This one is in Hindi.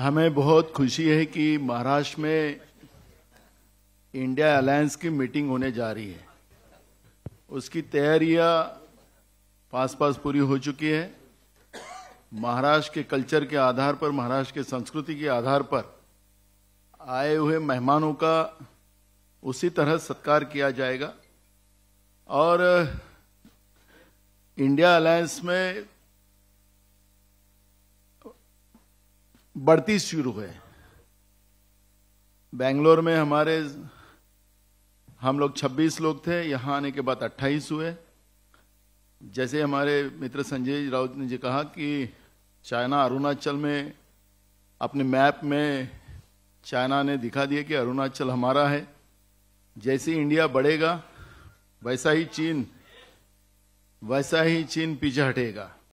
हमें बहुत खुशी है कि महाराष्ट्र में इंडिया अलायंस की मीटिंग होने जा रही है उसकी तैयारियां पास पास पूरी हो चुकी है महाराष्ट्र के कल्चर के आधार पर महाराष्ट्र के संस्कृति के आधार पर आए हुए मेहमानों का उसी तरह सत्कार किया जाएगा और इंडिया अलायंस में बढ़ती शुरू है बेंगलोर में हमारे हम लोग 26 लोग थे यहाँ आने के बाद 28 हुए जैसे हमारे मित्र संजय राउत ने जी कहा कि चाइना अरुणाचल में अपने मैप में चाइना ने दिखा दिया कि अरुणाचल हमारा है जैसे इंडिया बढ़ेगा वैसा ही चीन वैसा ही चीन पीछे हटेगा